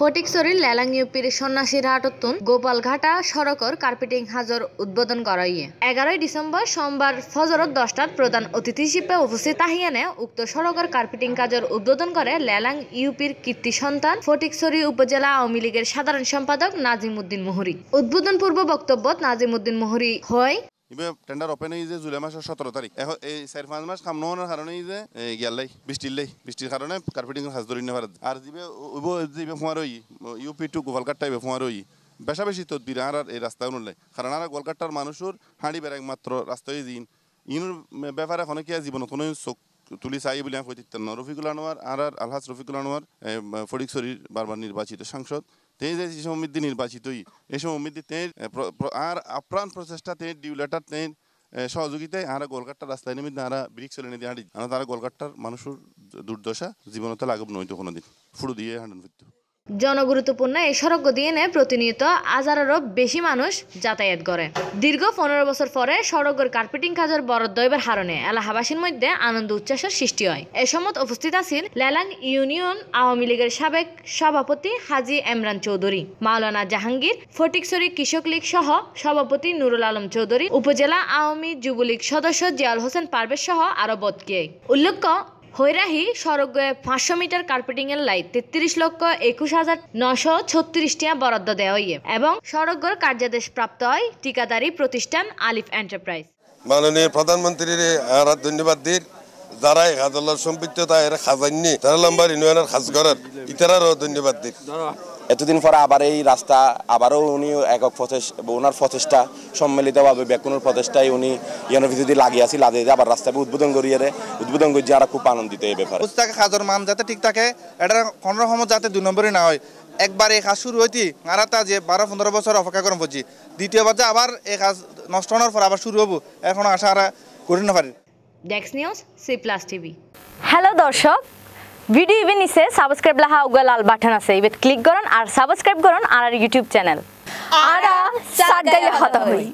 ফটিকসরির লেলাং ইউপির সন্ন্যাসীর গোপাল গোপালঘাটা সড়কর কার্পেটিং হাজর উদ্বোধন করাইয়ে এগারোই ডিসেম্বর সোমবার ফজরত দশটাত প্রধান অতিথি হিসেবে উপস্থিত তাহিয়ানে উক্ত সড়কর কার্পেটিং কাজর উদ্বোধন করে লেলাং ইউপির কীর্তি সন্তান ফটিকসরি উপজেলা আওয়ামী লীগের সাধারণ সম্পাদক নাজিম উদ্দিন মোহরি উদ্বোধন পূর্ব বক্তব্য নাজিম উদ্দিন মোহরি হয় টেন্ডার ওপেন হয়ে যে জুলাই মাসের সতেরো তারিখ এখন এই চার পাঁচ মাস কাম নহনের কারণে যে গিয়ালাই বৃষ্টির লাই বৃষ্টির কারণে কার্পেটিং হাজ ধরি না আর যে ওইব যাবে ফোঁয়ার ওই ইউপি টু গোপালকাট টাইবে ফোঁয়ার ওই বেশাবেশি তদবির আর এই রাস্তা উনলাই কারণ আর গোলকাটার মানুষের হাঁড়ি বেড়া একমাত্র রাস্তায় দিন ইনুর ব্যাপারে এখন কি জীবন কোনো চোখ তুলি চাই বলে কইতে রফিকুল আনোয়ার আর আর আলহাস রফিকুল আনোয়ার ফটিকশরীর বারবার নির্বাচিত সাংসদ তিনি যে সমিতি নির্বাচিত এই সমিতি আর আপ্রাণ প্রচেষ্টা তে ডিউলেটার তিনি সহযোগিতায় আর গোলকাট্টার রাস্তায় নেমে তারা ব্রিক্স চলে নিতে হাঁটি আর তারা গোলকাট্টার মানুষের দুর্দশা জীবনতা লাঘব নইতো কোনোদিন ফুড়ু দিয়ে হাঁটান ফিরতো জনগুরুত্বপূর্ণ এই সড়ক দিয়ে প্রতিনিয়ত হাজারেরও বেশি মানুষ যাতায়াত করে দীর্ঘ পনেরো বছর পরে সড়কের কার্পেটিং কাজের বরাদ্দ এবার হারণে এলাহাবাসীর মধ্যে আনন্দ উচ্ছ্বাসের সৃষ্টি হয় এ সময় উপস্থিত আছেন লেলাং ইউনিয়ন আওয়ামী লীগের সাবেক সভাপতি হাজি এমরান চৌধুরী মাওলানা জাহাঙ্গীর ফটিকসরি কৃষক লীগ সহ সভাপতি নুরুল আলম চৌধুরী উপজেলা আওয়ামী যুবলীগ সদস্য জিয়াল হোসেন পারভেজ সহ আরো বদকে উল্লেখ্য হৈরাহি সড়কে পাঁচশো মিটার কার্পেটিং এর লাই তেত্রিশ লক্ষ একুশ হাজার নশো ছত্রিশ টিয়া বরাদ্দ দেওয়া হইয়ে এবং সড়কগর কার্যাদেশ প্রাপ্ত হয় ঠিকাদারি প্রতিষ্ঠান আলিফ এন্টারপ্রাইজ মাননীয় প্রধানমন্ত্রীর ধন্যবাদ দিই যারা এক হাজার সম্পৃক্ততা এর খাজান্নি তারা লম্বার ইউনিয়নের খাজ করার ইতারারও ধন্যবাদ দিই এতদিন পরে আবার এই রাস্তা আবারও উনি একক প্রচেষ্টা ওনার প্রচেষ্টা সম্মিলিতভাবে ব্যাকুনের প্রচেষ্টায় উনি ইউনিভার্সিটি যদি লাগিয়ে আসি লাগিয়ে আবার রাস্তা উদ্বোধন করিয়ে রে উদ্বোধন করছি আর খুব আনন্দিত এই ব্যাপারে থাকে খাজর মান যাতে ঠিক থাকে এটা কোনো রকম যাতে দুই নম্বরই না হয় একবার এই কাজ শুরু হইতি আর তা যে বারো পনেরো বছর অপেক্ষা করম বুঝি দ্বিতীয়বার যে আবার এই কাজ নষ্ট হওয়ার পর আবার শুরু হবো এখন আশা আর করি না পারি ডেক্স news C plus TV hello দর্শক ভিডিও ইভেন নিচে সাবস্ক্রাইব লাহা উগা লাল বাটন আছে ইবে ক্লিক করুন আর সাবস্ক্রাইব করুন আর ইউটিউব চ্যানেল আর সাগাই হতা হই